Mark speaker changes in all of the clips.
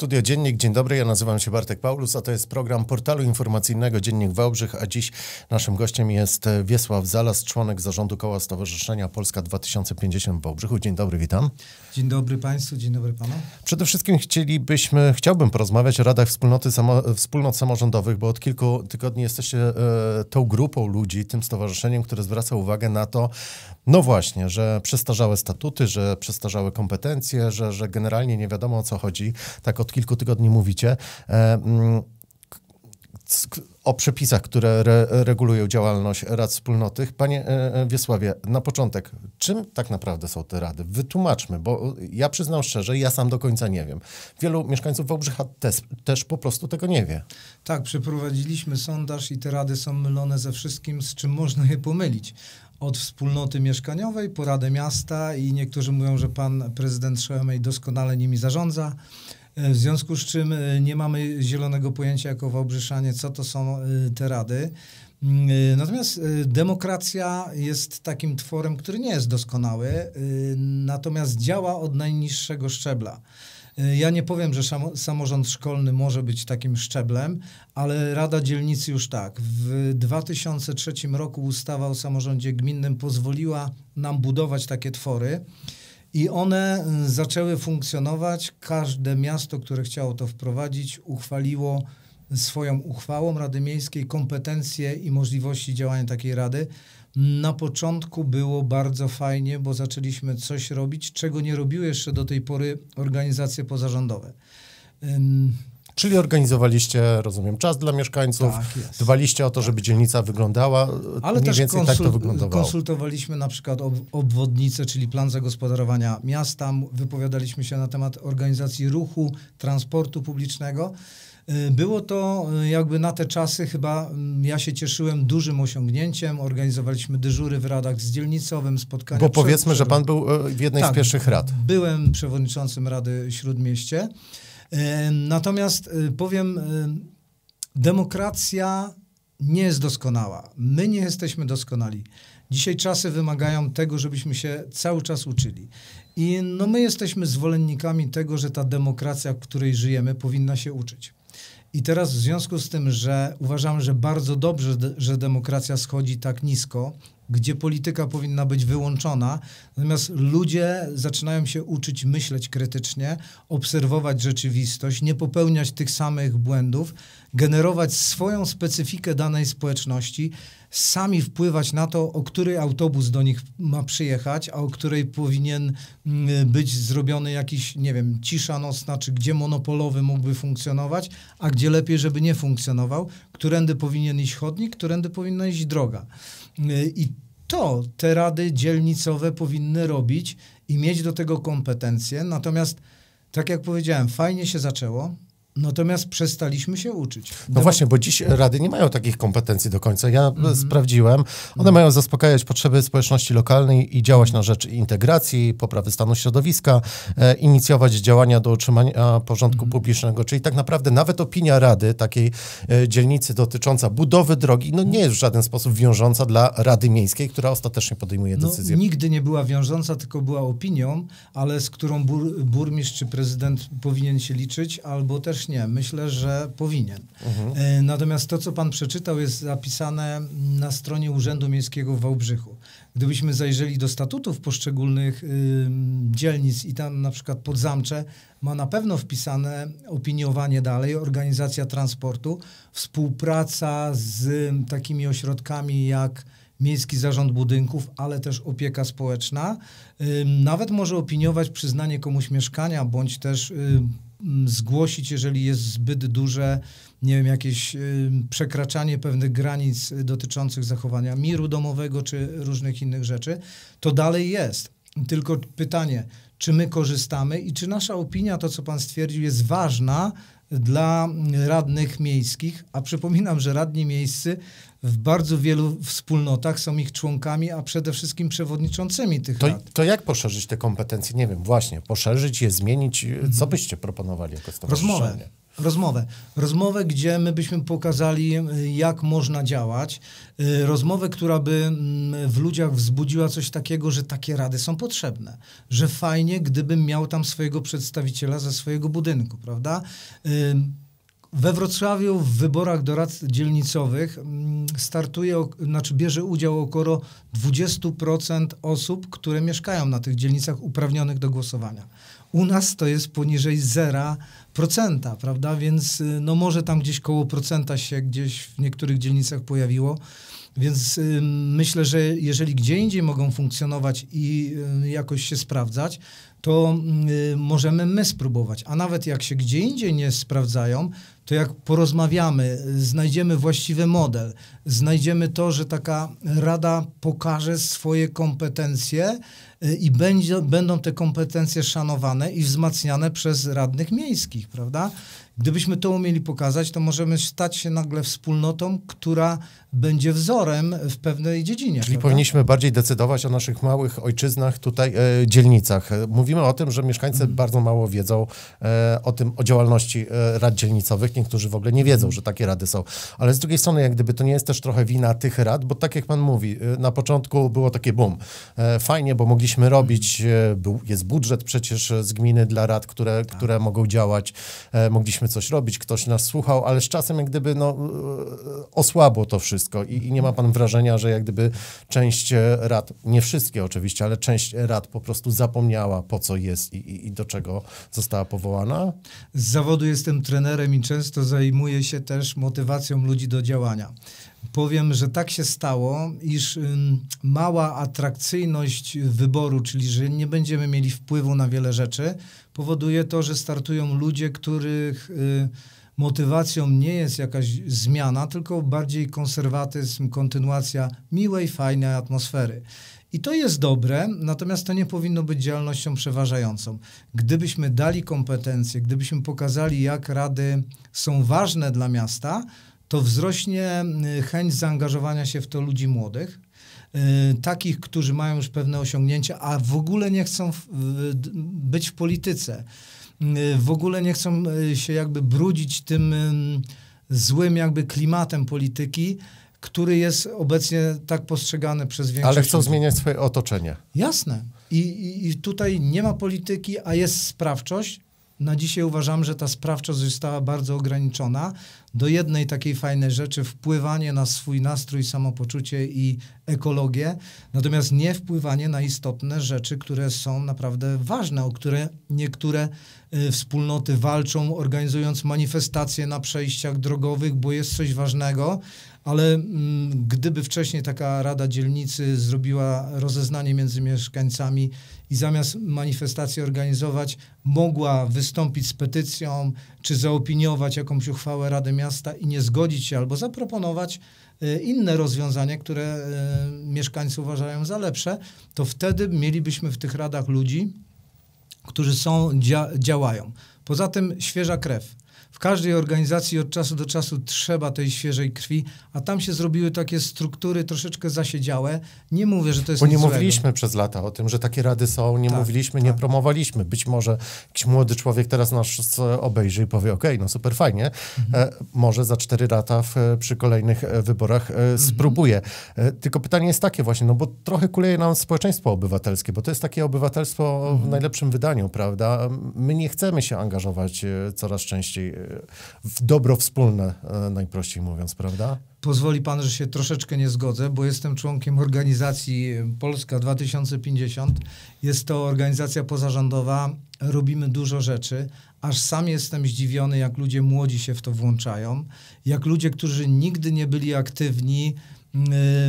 Speaker 1: Studio Dziennik, dzień dobry, ja nazywam się Bartek Paulus, a to jest program portalu informacyjnego Dziennik Wałbrzych, a dziś naszym gościem jest e, Wiesław Zalas, członek zarządu koła Stowarzyszenia Polska 2050 w Wałbrzychu. Dzień dobry, witam.
Speaker 2: Dzień dobry Państwu, dzień dobry Panu.
Speaker 1: Przede wszystkim chcielibyśmy, chciałbym porozmawiać o Radach Wspólnoty Samo Wspólnot Samorządowych, bo od kilku tygodni jesteście e, tą grupą ludzi, tym stowarzyszeniem, które zwraca uwagę na to, no właśnie, że przestarzałe statuty, że przestarzałe kompetencje, że, że generalnie nie wiadomo o co chodzi. Tak od od kilku tygodni mówicie, e, mm, o przepisach, które re regulują działalność Rad Wspólnotych. Panie e, e, Wiesławie, na początek, czym tak naprawdę są te rady? Wytłumaczmy, bo ja przyznam szczerze, ja sam do końca nie wiem. Wielu mieszkańców
Speaker 2: Wałbrzycha też, też po prostu tego nie wie. Tak, przeprowadziliśmy sondaż i te rady są mylone ze wszystkim, z czym można je pomylić od wspólnoty mieszkaniowej po Radę Miasta i niektórzy mówią, że pan prezydent Szemej doskonale nimi zarządza. E, w związku z czym e, nie mamy zielonego pojęcia jako Wałbrzyszanie, co to są e, te rady. Mm, natomiast demokracja jest takim tworem, który nie jest doskonały, natomiast działa od najniższego szczebla. Ja nie powiem, że samorząd szkolny może być takim szczeblem, ale Rada Dzielnicy już tak. W 2003 roku ustawa o samorządzie gminnym pozwoliła nam budować takie twory. I one y, zaczęły funkcjonować. Każde miasto, które chciało to wprowadzić, uchwaliło swoją uchwałą Rady Miejskiej kompetencje i możliwości działania takiej rady. Na początku było bardzo fajnie, bo zaczęliśmy coś robić, czego nie robiły jeszcze do tej pory organizacje pozarządowe.
Speaker 1: Czyli organizowaliście, rozumiem, czas dla mieszkańców, tak, dbaliście o to, żeby dzielnica wyglądała, e, ale mniej więcej tak to wyglądało.
Speaker 2: konsultowaliśmy na przykład ob obwodnicę, czyli plan zagospodarowania miasta, wypowiadaliśmy się na temat organizacji ruchu, transportu publicznego. E, było to e, jakby na te czasy chyba, mm, ja się cieszyłem dużym osiągnięciem. Organizowaliśmy dyżury w radach z dzielnicowym, spotkania. Bo powiedzmy, przed... że pan był w jednej tak, z pierwszych rad. Byłem przewodniczącym Rady Śródmieście. E, natomiast e, powiem, e, demokracja nie jest doskonała. My nie jesteśmy doskonali. Dzisiaj czasy wymagają tego, żebyśmy się cały czas uczyli. I no my jesteśmy zwolennikami tego, że ta demokracja, w której żyjemy, powinna się uczyć. I teraz w związku z tym, że uważam, że bardzo dobrze, że demokracja schodzi tak nisko gdzie polityka powinna być wyłączona. Natomiast ludzie zaczynają się uczyć myśleć krytycznie, obserwować rzeczywistość, nie popełniać tych samych błędów, generować swoją specyfikę danej społeczności, sami wpływać na to, o który autobus do nich ma przyjechać, a o której powinien mm, być zrobiony jakiś, nie wiem, cisza nocna, czy gdzie monopolowy mógłby funkcjonować, a gdzie lepiej, żeby nie funkcjonował, którędy powinien iść chodnik, którędy powinna iść droga. Y, I to te rady dzielnicowe powinny robić i mieć do tego kompetencje. Natomiast, tak jak powiedziałem, fajnie się zaczęło. Natomiast przestaliśmy się uczyć. No Demo właśnie, bo dziś
Speaker 1: rady nie mają takich kompetencji do końca. Ja mm -hmm. sprawdziłem. One mm. mają zaspokajać potrzeby społeczności lokalnej i działać na rzecz integracji, poprawy stanu środowiska, e, inicjować działania do utrzymania porządku mm. publicznego. Czyli tak naprawdę nawet opinia rady takiej e, dzielnicy dotycząca budowy drogi no nie jest w żaden sposób wiążąca dla Rady Miejskiej, która ostatecznie podejmuje no, decyzję. Nigdy
Speaker 2: nie była wiążąca, tylko była opinią, ale z którą bur burmistrz czy prezydent powinien się liczyć, albo też też nie. Myślę, że powinien. Mhm. E, natomiast to, co pan przeczytał, jest zapisane na stronie Urzędu Miejskiego w Wałbrzychu. Gdybyśmy zajrzeli do statutów poszczególnych y, dzielnic i tam na przykład Podzamcze ma na pewno wpisane opiniowanie dalej, organizacja transportu, współpraca z takimi ośrodkami jak miejski zarząd budynków, ale też opieka społeczna. Nawet może opiniować przyznanie komuś mieszkania, bądź też zgłosić, jeżeli jest zbyt duże, nie wiem, jakieś y, przekraczanie pewnych granic dotyczących zachowania miru domowego czy różnych innych rzeczy, to dalej jest. Tylko pytanie, czy my korzystamy i czy nasza opinia, to co pan stwierdził, jest ważna dla radnych miejskich, a przypominam, że radni miejscy w bardzo wielu wspólnotach są ich członkami, a przede wszystkim przewodniczącymi tych to, rad. To jak
Speaker 1: poszerzyć te kompetencje? Nie wiem, właśnie, poszerzyć je, zmienić. Mhm. Co byście proponowali jako stowarzyszenie? Rozmowę.
Speaker 2: Rozmowę. Rozmowę, gdzie my byśmy pokazali, y, jak można działać. Y, rozmowę, która by mm, w ludziach wzbudziła coś takiego, że takie rady są potrzebne. Że fajnie, gdybym miał tam swojego przedstawiciela ze swojego budynku, prawda? We Wrocławiu w wyborach do rad dzielnicowych mm, startuje, znaczy bierze udział około 20% osób, które mieszkają na tych dzielnicach uprawnionych do głosowania. U nas to jest poniżej 0%, prawda? Więc y, no może tam gdzieś koło procenta się gdzieś w niektórych dzielnicach pojawiło. Więc y, myślę, że jeżeli gdzie indziej mogą funkcjonować i y, jakoś się sprawdzać, to mm, y, możemy my spróbować. A nawet jak się gdzie indziej nie sprawdzają, to jak porozmawiamy, znajdziemy właściwy model, znajdziemy to, że taka rada pokaże swoje kompetencje y, i będzie, będą te kompetencje szanowane i wzmacniane przez radnych miejskich, prawda? Gdybyśmy to umieli pokazać, to możemy stać się nagle wspólnotą, która będzie wzorem w pewnej dziedzinie. Czyli prawda? powinniśmy
Speaker 1: bardziej decydować o naszych małych ojczyznach, tutaj e, dzielnicach. E, mówimy o tym, że mieszkańcy mm. bardzo mało wiedzą e, o tym, o działalności e, rad dzielnicowych. Niektórzy w ogóle nie wiedzą, mm. że takie rady są. Ale z drugiej strony, jak gdyby to nie jest też trochę wina tych rad, bo tak jak pan mówi, e, na początku było takie boom. E, fajnie, bo mogliśmy mhm. robić, był, jest budżet przecież z gminy dla rad, które, tak. które mogą działać, mogliśmy coś robić, ktoś nas słuchał, ale z czasem jak gdyby no, osłabło to wszystko wszystko i, i nie ma pan wrażenia, że jak gdyby część e, rad, nie wszystkie oczywiście, ale część rad po
Speaker 2: prostu zapomniała po co jest i, i, i do czego została powołana? Z zawodu jestem trenerem i często zajmuję się też motywacją ludzi do działania powiem, że tak się stało, iż mała atrakcyjność wyboru, czyli że nie będziemy mieli wpływu na wiele rzeczy, powoduje to, że startują ludzie, których. Yy, motywacją nie jest jakaś zmiana, tylko bardziej konserwatyzm, kontynuacja miłej, fajnej atmosfery. I to jest dobre, natomiast to nie powinno być działalnością przeważającą. Gdybyśmy dali kompetencje, gdybyśmy pokazali, jak rady są ważne dla miasta, to wzrośnie y, chęć zaangażowania się w to ludzi młodych, y, takich, którzy mają już pewne osiągnięcia, a w ogóle nie chcą być w polityce. Y, w ogóle nie chcą y, się jakby brudzić tym y, złym jakby klimatem polityki, który jest obecnie tak postrzegany przez większość. Ale chcą ludzi.
Speaker 1: zmieniać swoje otoczenie. Jasne.
Speaker 2: I, I, i tutaj nie ma polityki, a jest sprawczość, na dzisiaj uważam, że ta sprawczość została bardzo ograniczona do jednej takiej fajnej rzeczy wpływanie na swój nastrój, samopoczucie i ekologię, natomiast nie wpływanie na istotne rzeczy, które są naprawdę ważne, o które niektóre y, wspólnoty walczą, organizując manifestacje na przejściach drogowych, bo jest coś ważnego, ale mm, gdyby wcześniej taka Rada Dzielnicy zrobiła rozeznanie między mieszkańcami i zamiast manifestacji organizować, mogła wystąpić z petycją czy zaopiniować jakąś uchwałę Rady Miasta i nie zgodzić się albo zaproponować y, inne rozwiązanie, które y, mieszkańcy uważają za lepsze, to wtedy mielibyśmy w tych radach ludzi, którzy są, dzia działają. Poza tym świeża krew w każdej organizacji od czasu do czasu trzeba tej świeżej krwi, a tam się zrobiły takie struktury troszeczkę zasiedziałe. Nie mówię, że to jest Bo nie mówiliśmy
Speaker 1: złego. przez lata o tym, że takie rady są, nie tak, mówiliśmy, tak. nie promowaliśmy. Być może jakiś młody człowiek teraz nas obejrzy i powie, okej, no super fajnie, mhm. e, może za cztery lata w, przy kolejnych e, wyborach e, mhm. spróbuję. E, tylko pytanie jest takie właśnie, no bo trochę kuleje nam społeczeństwo obywatelskie, bo to jest takie obywatelstwo mhm. w najlepszym wydaniu, prawda? My nie chcemy się angażować e, coraz częściej dobro wspólne, e, najprościej mówiąc, prawda?
Speaker 2: Pozwoli pan, że się troszeczkę nie zgodzę, bo jestem członkiem organizacji e, Polska 2050. Jest to organizacja pozarządowa, robimy dużo rzeczy, aż sam jestem zdziwiony, jak ludzie młodzi się w to włączają, jak ludzie, którzy nigdy nie byli aktywni, Y,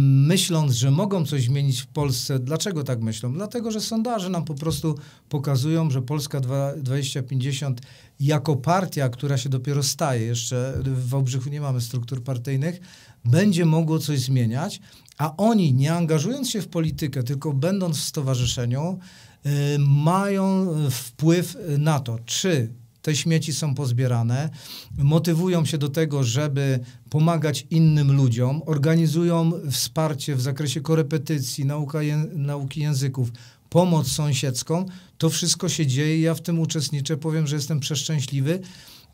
Speaker 2: myśląc, że mogą coś zmienić w Polsce. Dlaczego tak myślą? Dlatego, że sondaże nam po prostu pokazują, że Polska 2050 jako partia, która się dopiero staje, jeszcze w Wałbrzychu nie mamy struktur partyjnych, będzie mogło coś zmieniać, a oni, nie angażując się w politykę, tylko będąc w stowarzyszeniu, y, mają wpływ na to, czy te śmieci są pozbierane, motywują się do tego, żeby pomagać innym ludziom, organizują wsparcie w zakresie korepetycji, nauka, nauki języków, pomoc sąsiedzką. To wszystko się dzieje, ja w tym uczestniczę, powiem, że jestem przeszczęśliwy.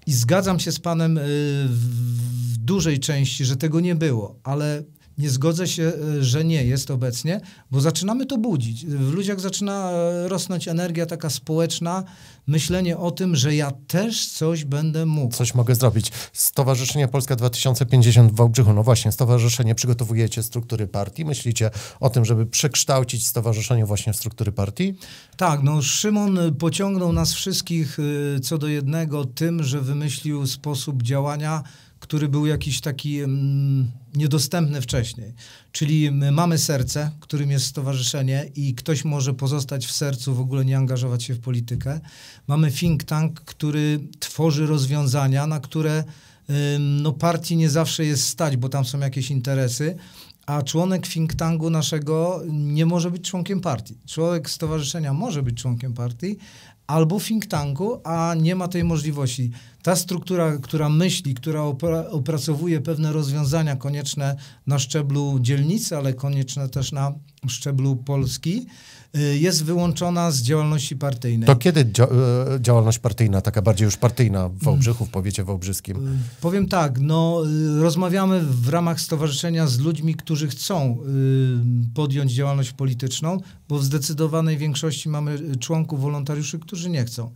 Speaker 2: I zgadzam się z Panem y, w dużej części, że tego nie było, ale nie zgodzę się, e, że nie jest obecnie, bo zaczynamy to budzić. W ludziach zaczyna e, rosnąć energia taka społeczna, myślenie o tym, że ja też coś będę mógł. Coś mogę zrobić. Stowarzyszenie Polska 2050 w Wałbrzychu, no właśnie, stowarzyszenie, przygotowujecie struktury partii, myślicie o tym, żeby przekształcić stowarzyszenie właśnie w struktury partii? Tak, no Szymon pociągnął nas wszystkich y, co do jednego tym, że wymyślił sposób działania, który był jakiś taki niedostępny wcześniej. Czyli mamy serce, którym jest stowarzyszenie i ktoś może pozostać w sercu, w ogóle nie angażować się w politykę. Mamy think tank, który tworzy rozwiązania, na które no, partii nie zawsze jest stać, bo tam są jakieś interesy. A członek think tanku naszego nie może być członkiem partii. Członek stowarzyszenia może być członkiem partii, albo think tanku, a nie ma tej możliwości. Ta struktura, która myśli, która opracowuje pewne rozwiązania konieczne na szczeblu dzielnicy, ale konieczne też na szczeblu Polski y, jest wyłączona z działalności partyjnej. To
Speaker 1: kiedy dzia y, działalność partyjna, taka bardziej już partyjna w mm. Wałbrzychu, w powiecie wałbrzyskim? Y,
Speaker 2: powiem tak, no rozmawiamy w ramach stowarzyszenia z ludźmi, którzy chcą podjąć działalność polityczną, bo w zdecydowanej większości mamy członków, wolontariuszy, którzy nie chcą.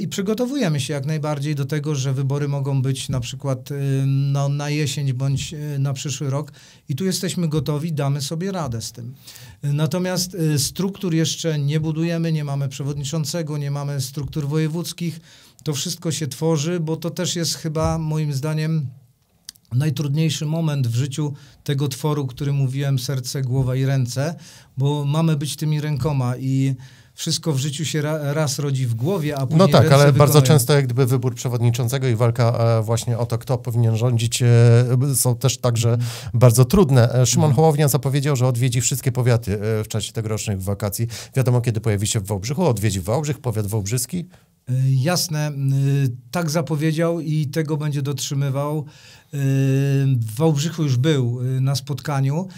Speaker 2: I przygotowujemy się jak najbardziej do tego, że wybory mogą być na przykład no, na jesień bądź na przyszły rok. I tu jesteśmy gotowi, damy sobie radę z tym. Natomiast y, struktur jeszcze nie budujemy, nie mamy przewodniczącego, nie mamy struktur wojewódzkich. To wszystko się tworzy, bo to też jest chyba moim zdaniem najtrudniejszy moment w życiu tego tworu, który mówiłem serce, głowa i ręce, bo mamy być tymi rękoma i wszystko w życiu się ra, raz rodzi w głowie, a później No tak, ale wykonają. bardzo często
Speaker 1: jak gdyby wybór przewodniczącego i walka e, właśnie o to, kto powinien rządzić, e, są też także bardzo trudne. E, Szymon mhm. Hołownia zapowiedział, że odwiedzi wszystkie powiaty w czasie tegorocznych wakacji. Wiadomo, kiedy pojawi się w Wałbrzychu, odwiedzi Wałbrzych, powiat wałbrzyski,
Speaker 2: Y, jasne, y, tak zapowiedział i tego będzie dotrzymywał. Y, w Wałbrzychu już był na spotkaniu,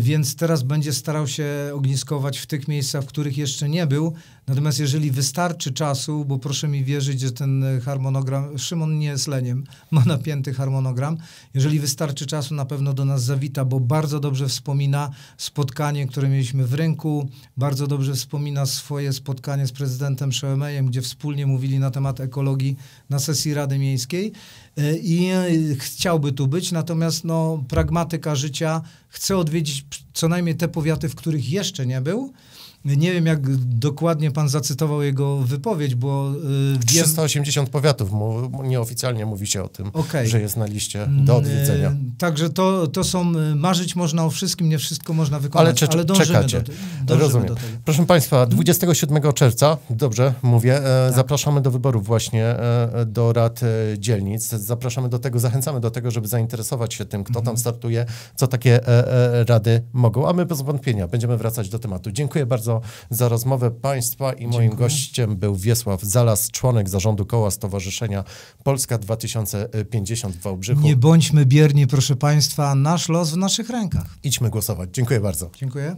Speaker 2: więc teraz będzie starał się ogniskować w tych miejscach, w których jeszcze nie był, Natomiast jeżeli wystarczy czasu, bo proszę mi wierzyć, że ten e, harmonogram, Szymon nie jest leniem, ma napięty harmonogram, jeżeli wystarczy czasu, na pewno do nas zawita, bo bardzo dobrze wspomina spotkanie, które mieliśmy w rynku, bardzo dobrze wspomina swoje spotkanie z prezydentem Szoemejem, gdzie wspólnie mówili na temat ekologii na sesji Rady Miejskiej e, i e, chciałby tu być, natomiast no, pragmatyka życia chce odwiedzić co najmniej te powiaty, w których jeszcze nie był, nie wiem, jak dokładnie pan zacytował jego wypowiedź, bo... Yy, 380 powiatów, nieoficjalnie
Speaker 1: mówi się o tym, okay. że jest na liście do mm, odwiedzenia. Yy,
Speaker 2: także to, to są, y, marzyć można o wszystkim, nie wszystko można wykonać, ale, czekajcie, ale dążymy czekacie. do, dążymy Rozumiem. Do tego.
Speaker 1: Proszę państwa, 27 czerwca, dobrze mówię, e, tak. zapraszamy do wyborów właśnie e, do rad e, dzielnic. Zapraszamy do tego, zachęcamy do tego, żeby zainteresować się tym, kto mhm. tam startuje, co takie e, e, rady mogą, a my bez wątpienia będziemy wracać do tematu. Dziękuję bardzo za rozmowę Państwa i moim gościem był Wiesław Zalas, członek zarządu koła Stowarzyszenia Polska 2050 w Wałbrzychu. Nie
Speaker 2: bądźmy bierni, proszę Państwa, nasz los w naszych rękach.
Speaker 1: Idźmy głosować. Dziękuję bardzo.
Speaker 2: Dziękuję.